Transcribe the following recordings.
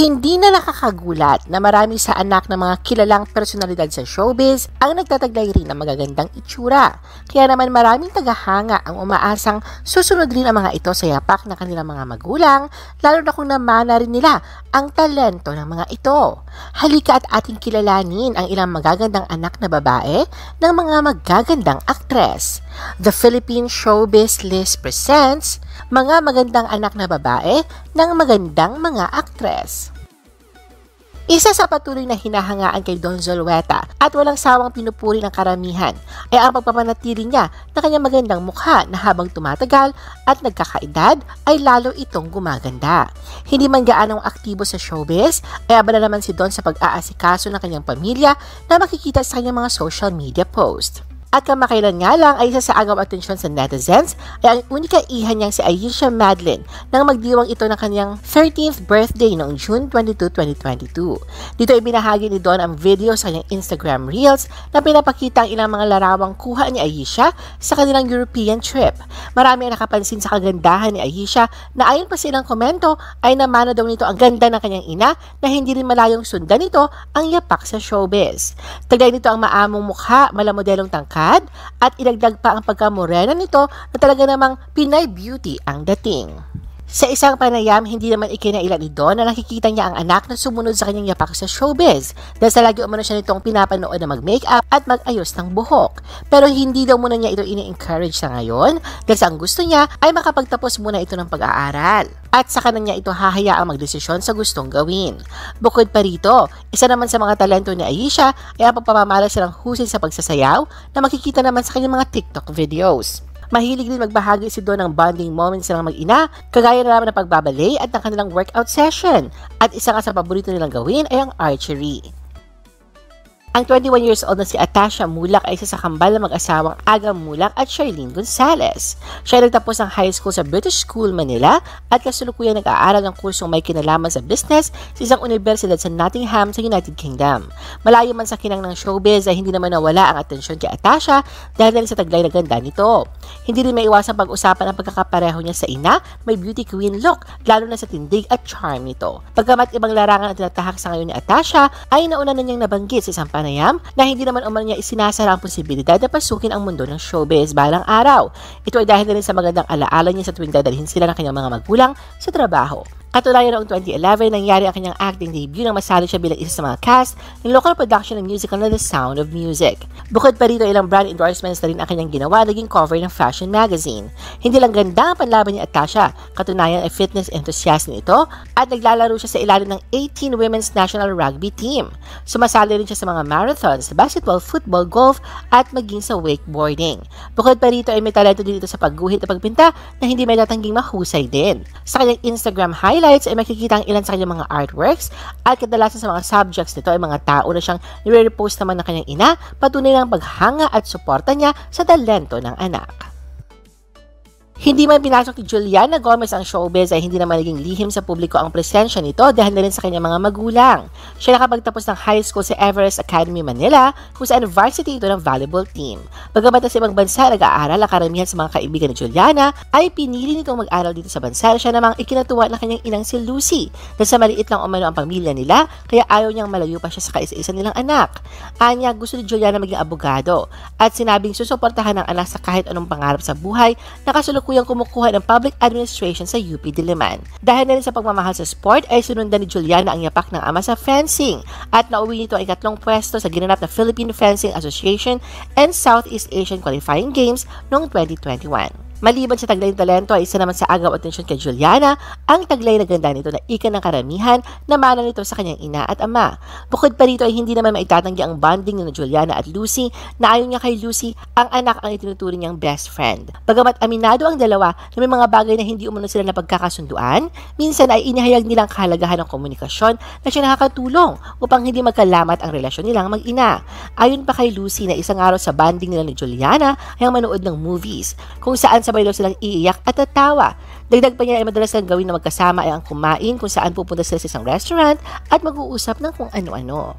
Hindi na nakakagulat na marami sa anak ng mga kilalang personalidad sa showbiz ang nagtataglay rin ng magagandang itsura. Kaya naman maraming tagahanga ang umaasang susunod rin ang mga ito sa yapak ng kanilang mga magulang, lalo na kung namana rin nila ang talento ng mga ito. Halika at ating kilalanin ang ilang magagandang anak na babae ng mga magagandang aktres. The Philippine Showbiz List presents mga magandang anak na babae ng magandang mga aktres. Isa sa patuloy na hinahangaan kay Don Zolueta at walang sawang pinupuri ng karamihan ay ang pagpapanatili niya na kanyang magandang mukha na habang tumatagal at nagkakaedad ay lalo itong gumaganda. Hindi man gaanong aktibo sa showbiz ay abala naman si Don sa pag-aasikaso ng kanyang pamilya na makikita sa kanyang mga social media post. At kamakailan nga lang ay isa sa agaw atensyon sa netizens ay ang unika ihan niyang si Aisha Madeline nang magdiwang ito ng kanyang 13th birthday noong June 22, 2022. Dito ay binahagi ni Don ang video sa kanyang Instagram Reels na pinapakita ang ilang mga larawang kuha ni Aisha sa kanilang European trip. Marami ang nakapansin sa kagandahan ni Aisha na ayon pa sa ilang komento ay namana daw nito ang ganda ng kanyang ina na hindi rin malayong sundan nito ang yapak sa showbiz. Taglay nito ang maamong mukha, malamodelong tangka pagkahad at ilagdag pa ang pagkamorena nito na talaga namang Pinay beauty ang dating. Sa isang panayam, hindi naman ikinailan ni Don na nakikita niya ang anak na sumunod sa kanyang yapak sa showbiz dahil sa lagi umano siya nitong pinapanood na mag-makeup at mag-ayos ng buhok. Pero hindi daw muna niya ito ini-encourage sa ngayon dahil ang gusto niya ay makapagtapos muna ito ng pag-aaral. At saka na niya ito hahayaang magdesisyon sa gustong gawin. Bukod pa rito, isa naman sa mga talento ni Aisha ay ang pagpamamalas ng husay sa pagsasayaw na makikita naman sa kanyang mga TikTok videos. Mahilig din magbahagi si Don ng bonding moments ng mag-ina, kagaya na naman ng pagbabalay at ng kanilang workout session. At isa nga sa paborito nilang gawin ay ang archery. Ang 21 years old na si Atasha Mulak ay isa sa kambal na mag-asawang Aga Mulak at Charlene Gonzalez. Siya ay nagtapos ng high school sa British School, Manila at kasalukuyan nag-aaral ng kursong may kinalaman sa business sa isang universidad sa Nottingham sa United Kingdom. Malayo man sa kinang ng showbiz ay hindi naman nawala ang atensyon kay Atasha dahil sa taglay na ganda nito. Hindi rin maiwasang pag-usapan ang pagkakapareho niya sa ina, may beauty queen look, lalo na sa tindig at charm nito. Pagkamat ibang larangan ang tinatahak sa ngayon ni Atasha ay nauna na niyang nabanggit sa isang panayam na hindi naman umano niya isinasara ang posibilidad na pasukin ang mundo ng showbiz balang araw. Ito ay dahil na rin sa magandang alaala niya sa tuwing dadalhin sila ng kanyang mga magulang sa trabaho. Katulayan noong 2011, nangyari ang kanyang acting debut nang masali siya bilang isa sa mga cast ng local production ng musical na The Sound of Music. Bukod pa rito, ilang brand endorsements na rin ang kanyang ginawa, naging cover ng fashion magazine. Hindi lang ganda ang panlaban ni Atasha, katunayan ay fitness enthusiast nito at naglalaro siya sa ilalim ng 18 Women's National Rugby Team. Sumasali rin siya sa mga marathons, basketball, football, golf at maging sa wakeboarding. Bukod pa rito ay may talento din ito sa pagguhit at pagpinta na hindi may tatangging mahusay din. Sa kanyang Instagram high highlights ay makikita ang ilan sa kanyang mga artworks at kadalasan sa mga subjects nito ay mga tao na siyang nire-repost naman ng kanyang ina, patunay ng paghanga at suporta niya sa talento ng anak. Hindi man pinasok ni Juliana Gomez ang showbiz ay hindi naman naging lihim sa publiko ang presensya nito dahil na rin sa kanyang mga magulang. Siya nakapagtapos ng high school sa Everest Academy Manila kung saan varsity ito ng volleyball team. Pagkabat sa ibang bansa nag-aaral ang karamihan sa mga kaibigan ni Juliana ay pinili nitong mag-aral dito sa bansa siya namang ikinatuwa ng kanyang inang si Lucy na sa maliit lang umano ang pamilya nila kaya ayaw niyang malayo pa siya sa kaisa-isa nilang anak. Anya gusto ni Juliana maging abogado at sinabing susuportahan ng anak sa kahit anong pangarap sa buhay na kasulok kasalukuyang kumukuha ng public administration sa UP Diliman. Dahil na rin sa pagmamahal sa sport ay sinundan ni Juliana ang yapak ng ama sa fencing at nauwi nito ang ikatlong pwesto sa ginanap na Philippine Fencing Association and Southeast Asian Qualifying Games noong 2021. Maliban sa taglay ng talento ay isa naman sa agaw atensyon kay Juliana, ang taglay na ganda nito na ika ng karamihan na mana nito sa kanyang ina at ama. Bukod pa rito ay hindi naman maitatanggi ang bonding ni Juliana at Lucy na ayon niya kay Lucy, ang anak ang itinuturing niyang best friend. Bagamat aminado ang dalawa na may mga bagay na hindi umano sila na pagkakasunduan, minsan ay inihayag nilang kahalagahan ng komunikasyon na siya nakakatulong upang hindi magkalamat ang relasyon nilang mag-ina. Ayon pa kay Lucy na isang araw sa bonding nila ni Juliana ay ang manood ng movies kung saan sa sabay daw silang iiyak at tatawa. Dagdag pa niya ay madalas lang gawin na magkasama ay ang kumain kung saan pupunta sila sa isang restaurant at mag-uusap ng kung ano-ano.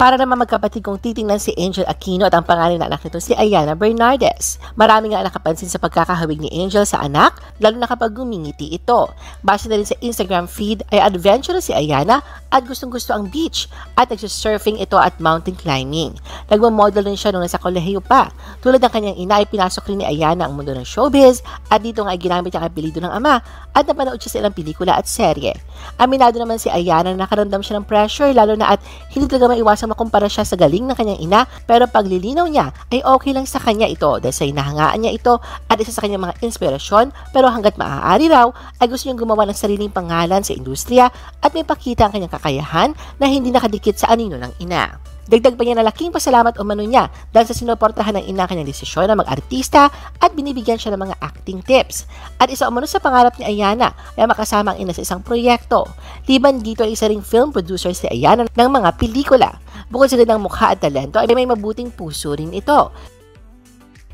Para naman magkapatid kong titingnan si Angel Aquino at ang pangalan ng anak nito si Ayana Bernardes. Marami nga nakapansin sa pagkakahawig ni Angel sa anak, lalo na kapag gumingiti ito. Base na rin sa Instagram feed ay adventurous si Ayana at gustong-gusto ang beach at nagsisurfing ito at mountain climbing. Nagmamodel rin siya nung nasa kolehiyo pa. Tulad ng kanyang ina ay pinasok rin ni Ayana ang mundo ng showbiz at dito nga ay ginamit ang apelido ng ama at napanood siya sa ilang pelikula at serye. Aminado naman si Ayana na nakaramdam siya ng pressure lalo na at hindi talaga maiwasan makumpara siya sa galing ng kanyang ina pero paglilinaw niya ay okay lang sa kanya ito dahil sa hinahangaan niya ito at isa sa kanyang mga inspirasyon pero hanggat maaari raw ay gusto niyang gumawa ng sariling pangalan sa industriya at may pakita ang kanyang kakayahan na hindi nakadikit sa anino ng ina. Dagdag pa niya na laking pasalamat umano niya dahil sa sinuportahan ng ina kanyang desisyon na mag-artista at binibigyan siya ng mga acting tips. At isa umano sa pangarap ni Ayana ay makasama ang ina sa isang proyekto. Liban dito ay isa ring film producer si Ayana ng mga pelikula. Bukod sa gandang mukha at talento ay may mabuting puso rin ito.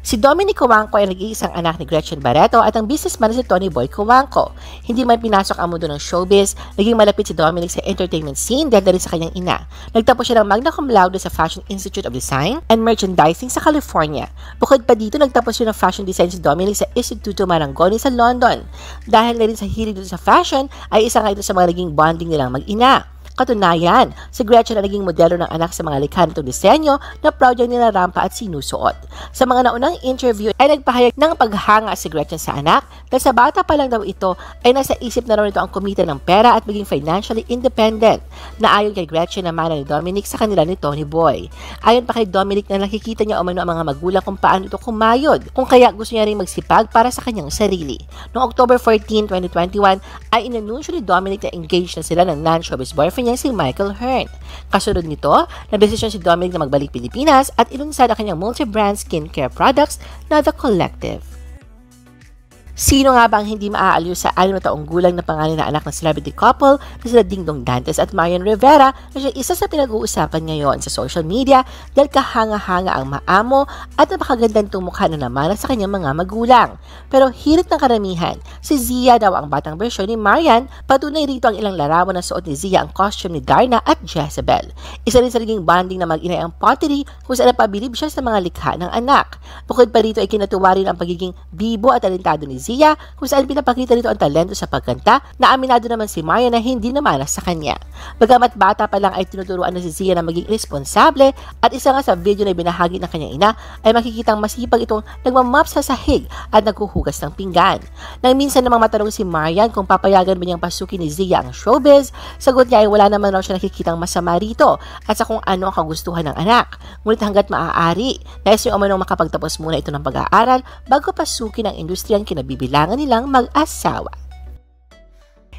Si Dominic Cuanco ay nag-iisang anak ni Gretchen Barreto at ang businessman na si Tony Boy Cuanco. Hindi man pinasok ang mundo ng showbiz, naging malapit si Dominic sa entertainment scene dahil dali sa kanyang ina. Nagtapos siya ng magna cum laude sa Fashion Institute of Design and Merchandising sa California. Bukod pa dito, nagtapos siya ng fashion design si Dominic sa Instituto Marangoni sa London. Dahil na rin sa hilig sa fashion, ay isa nga ito sa mga naging bonding nilang mag-ina. Katunayan, si Gretchen na naging modelo ng anak sa mga likha nitong disenyo na proud niyang nilarampa at sinusuot. Sa mga naunang interview ay nagpahayag ng paghanga si Gretchen sa anak dahil sa bata pa lang daw ito ay nasa isip na raw nito ang kumita ng pera at maging financially independent. na ayon kay Gretchen na mana ni Dominic sa kanila ni Tony Boy. Ayon pa kay Dominic na nakikita niya umano ang mga magulang kung paano ito kumayod kung kaya gusto niya rin magsipag para sa kanyang sarili. Noong October 14, 2021 ay inanunsyo ni Dominic na engaged na sila ng non-showbiz boyfriend niya si Michael Hearn. Kasunod nito, nabesisyon si Dominic na magbalik Pilipinas at ilunsad ang kanyang multi-brand skincare products na The Collective. Sino nga bang hindi maaaliw sa anim na taong gulang na pangalan na anak ng celebrity couple na sila Dingdong Dantes at Marian Rivera na siya isa sa pinag-uusapan ngayon sa social media dahil kahanga-hanga ang maamo at napakagandang tumukha na naman sa kanyang mga magulang. Pero hirit ng karamihan, si Zia daw ang batang version ni Marian, patunay rito ang ilang larawan na suot ni Zia ang costume ni Darna at Jezebel. Isa rin sa naging bonding na mag-inay ang pottery kung saan napabilib siya sa mga likha ng anak. Bukod pa rito ay kinatuwa rin ang pagiging bibo at talentado ni Sia kung saan pinapakita nito ang talento sa pagkanta na aminado naman si Maya na hindi namana sa kanya. Bagamat bata pa lang ay tinuturuan na si Sia na maging responsable at isa nga sa video na binahagi ng kanyang ina ay makikitang masipag itong nagmamap sa sahig at naghuhugas ng pinggan. Nang minsan namang matanong si Marian kung papayagan ba niyang pasukin ni Zia ang showbiz, sagot niya ay wala naman raw siya nakikitang masama rito at sa kung ano ang kagustuhan ng anak. Ngunit hanggat maaari, nais niyo umanong makapagtapos muna ito ng pag-aaral bago pasukin ang industriyang kinabibigan binibilangan nilang mag-asawa.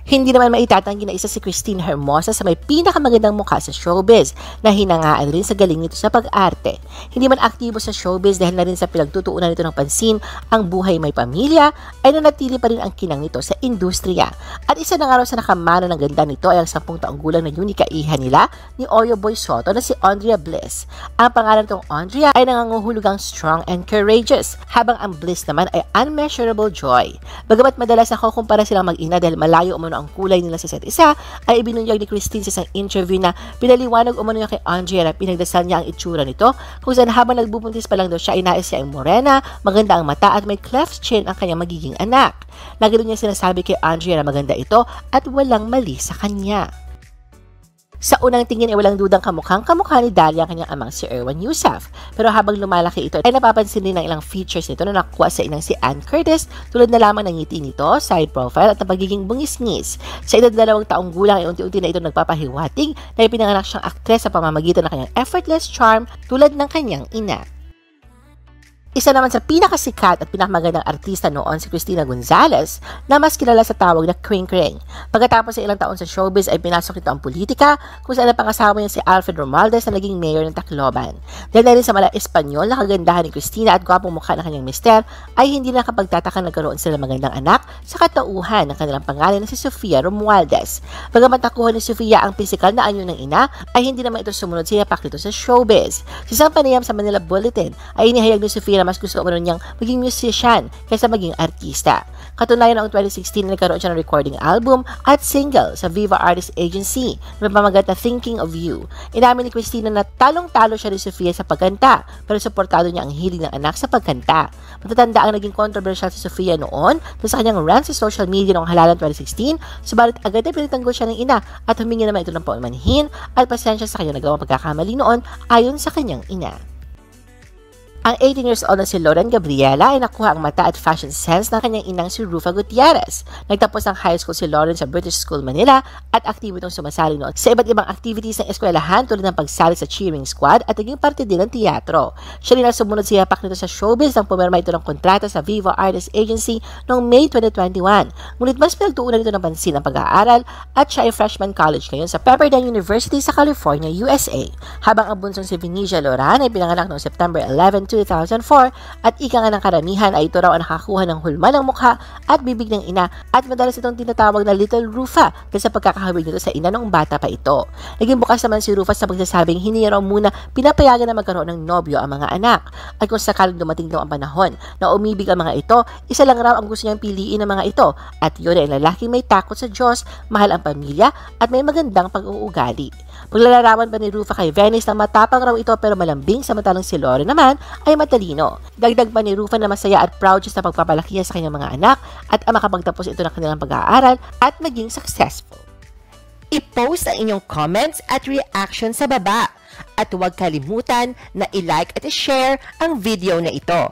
Hindi naman maitatanggi na isa si Christine Hermosa sa may pinakamagandang mukha sa showbiz na hinangaan rin sa galing nito sa pag-arte. Hindi man aktibo sa showbiz dahil na rin sa pinagtutuunan nito ng pansin ang buhay may pamilya ay nanatili pa rin ang kinang nito sa industriya. At isa na nga raw sa nakamana ng ganda nito ay ang sampung taong gulang na unika iha nila ni Oyo Boy Soto na si Andrea Bliss. Ang pangalan nitong Andrea ay nangangahulugang strong and courageous habang ang Bliss naman ay unmeasurable joy. Bagamat madalas ako kumpara silang mag-ina dahil malayo umano ang kulay nila sa set. isa ay ibinunyag ni Christine sa isang interview na pinaliwanag umano niya kay Andrea na pinagdasal niya ang itsura nito kung saan habang nagbubuntis pa lang daw siya ay nais niya ay morena, maganda ang mata at may cleft chin ang kanyang magiging anak. Lagi niya sinasabi kay Andrea na maganda ito at walang mali sa kanya. Sa unang tingin ay walang dudang kamukhang kamukha ni Dalia ang kanyang amang si Erwan Yusaf. Pero habang lumalaki ito ay napapansin din ng ilang features nito na nakuha sa inang si Ann Curtis tulad na lamang ng ngiti nito, side profile at ang pagiging bungis-ngis. Sa edad dalawang taong gulang ay unti-unti na ito nagpapahiwatig na ipinanganak siyang aktres sa pamamagitan ng kanyang effortless charm tulad ng kanyang ina. Isa naman sa pinakasikat at pinakamagandang artista noon si Christina Gonzalez na mas kilala sa tawag na Kring Kring. Pagkatapos sa ilang taon sa showbiz ay pinasok nito ang politika kung saan napangasawa niya si Alfred Romualdez na naging mayor ng Tacloban. Dahil na rin sa mala Espanyol na kagandahan ni Christina at gwapong mukha ng kanyang mister ay hindi na kapagtataka nagkaroon sila magandang anak sa katauhan ng kanilang pangalan na si Sofia Romualdez. Bagamat nakuha ni Sofia ang pisikal na anyo ng ina ay hindi naman ito sumunod siya yapak sa showbiz. Sa isang panayam sa Manila Bulletin ay inihayag ni Sofia mas gusto umano niyang maging musician kaysa maging artista. Katunayan noong 2016 nagkaroon siya ng recording album at single sa Viva Artist Agency na pamagat na Thinking of You. Inamin ni Christina na talong-talo siya ni Sofia sa pagkanta pero suportado niya ang hilig ng anak sa pagkanta. Matatanda ang naging controversial si Sofia noon sa kanyang rant sa social media noong halalan 2016 subalit agad na pinitanggol siya ng ina at humingi naman ito ng paumanhin at pasensya sa kanyang nagawang pagkakamali noon ayon sa kanyang ina. Ang 18 years old na si Lauren Gabriela ay nakuha ang mata at fashion sense ng kanyang inang si Rufa Gutierrez. Nagtapos ang high school si Lauren sa British School Manila at aktibo itong sumasali noon sa iba't ibang activities ng eskwelahan tulad ng pagsali sa cheering squad at naging parte din ng teatro. Siya rin ang sumunod sa yapak nito sa showbiz nang pumirma ito ng kontrata sa Viva Artist Agency noong May 2021. Ngunit mas pinagtuunan ito ng pansin ang pag-aaral at siya ay freshman college ngayon sa Pepperdine University sa California, USA. Habang ang bunsong si Venetia Loran ay pinanganak noong September 11, 2004 at ika nga ng karamihan ay ito raw ang nakakuha ng hulma ng mukha at bibig ng ina at madalas itong tinatawag na Little Rufa kasi pagkakahawig nito sa ina nung bata pa ito. Naging bukas naman si Rufa sa pagsasabing hindi raw muna pinapayagan na magkaroon ng nobyo ang mga anak at kung sakaling dumating daw ang panahon na umibig ang mga ito, isa lang raw ang gusto niyang piliin ng mga ito at yun ay lalaking may takot sa Diyos, mahal ang pamilya at may magandang pag-uugali. Paglalarawan pa ni Rufa kay Venice na matapang raw ito pero malambing samantalang si Lore naman ay matalino. Dagdag pa ni Rufa na masaya at proud siya sa pagpapalaki niya sa kanyang mga anak at makapagtapos ito ng kanilang pag-aaral at maging successful. I-post ang inyong comments at reaction sa baba at huwag kalimutan na i-like at i-share ang video na ito.